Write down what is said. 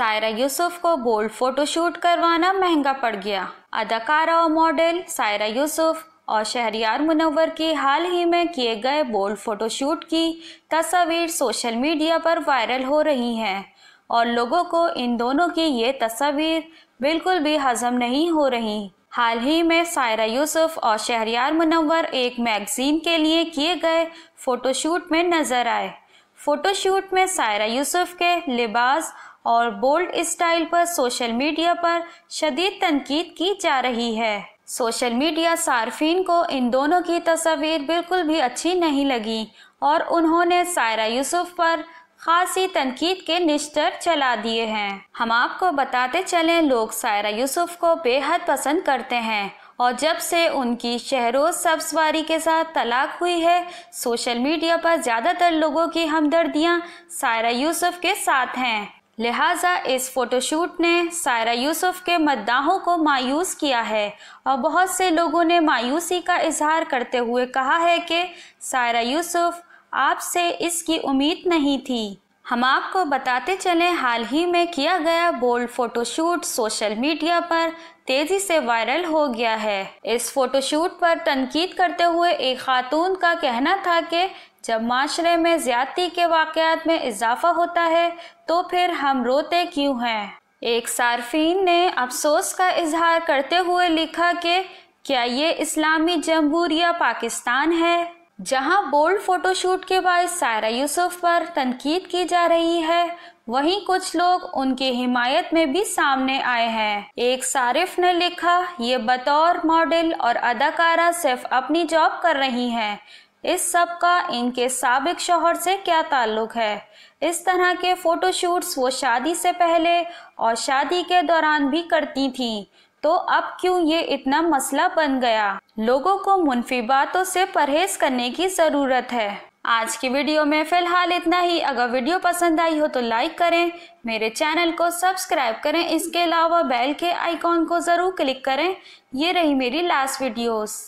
सायरा यूसुफ को bold photoshoot करवाना महंगा पड़ गया अदाकारा और मॉडल सायरा यूसुफ और शहरियार मुनवर के हाल ही में किए गए बोल्ड फोटोशूट की तस्वीर सोशल मीडिया पर वायरल हो रही हैं और लोगों को इन दोनों की ये तस्वीर बिल्कुल भी हजम नहीं हो रही हाल ही में सायरा यूसुफ और शहरियार मुनवर एक मैगजीन के लिए किए गए फोटोशूट में नजर आए फोटोशूट में सायरा यूसुफ के लिबास और बोल्ड स्टाइल पर सोशल मीडिया पर शदीद तनकीद की जा रही है सोशल मीडिया सार्फिन को इन दोनों की तस्वीर बिल्कुल भी अच्छी नहीं लगी और उन्होंने सायरा यूसुफ पर खासी तनकीद के निश्तर चला दिए हैं हम आपको बताते चलें लोग सायरा यूसुफ को बेहद पसंद करते हैं और जब से उनकी शहरोज सब्सवारी के साथ तलाक हुई है सोशल मीडिया पर ज़्यादातर लोगों की हमदर्दियाँ सायरा यूसुफ के साथ हैं लिहाजा इस फोटोशूट ने सायरा यूसुफ के मद्दाहों को मायूस किया है और बहुत से लोगों ने मायूसी का इजहार करते हुए कहा है कि सायरा यूसुफ आपसे इसकी उम्मीद नहीं थी हम आपको बताते चले हाल ही में किया गया बोल्ड फोटोशूट सोशल मीडिया पर तेजी से वायरल हो गया है इस फोटोशूट पर तनकीद करते हुए एक खातून का कहना था कि जब माशरे में ज्यादती के वाक़ात में इजाफा होता है तो फिर हम रोते क्यों हैं एक सार्फिन ने अफसोस का इजहार करते हुए लिखा कि क्या ये इस्लामी जमहूरिया पाकिस्तान है जहां बोल्ड फोटोशूट के बाद सायरा यूसुफ पर तनकीद की जा रही है वहीं कुछ लोग उनकी हिमायत में भी सामने आए हैं एक सारिफ ने लिखा ये बतौर मॉडल और अदाकारा सिर्फ अपनी जॉब कर रही हैं इस सब का इनके सबक शोहर से क्या ताल्लुक है इस तरह के फ़ोटोशूट्स वो शादी से पहले और शादी के दौरान भी करती थीं तो अब क्यों ये इतना मसला बन गया लोगों को मुनफी बातों से परहेज करने की ज़रूरत है आज की वीडियो में फिलहाल इतना ही अगर वीडियो पसंद आई हो तो लाइक करें मेरे चैनल को सब्सक्राइब करें इसके अलावा बेल के आइकॉन को ज़रूर क्लिक करें ये रही मेरी लास्ट वीडियोस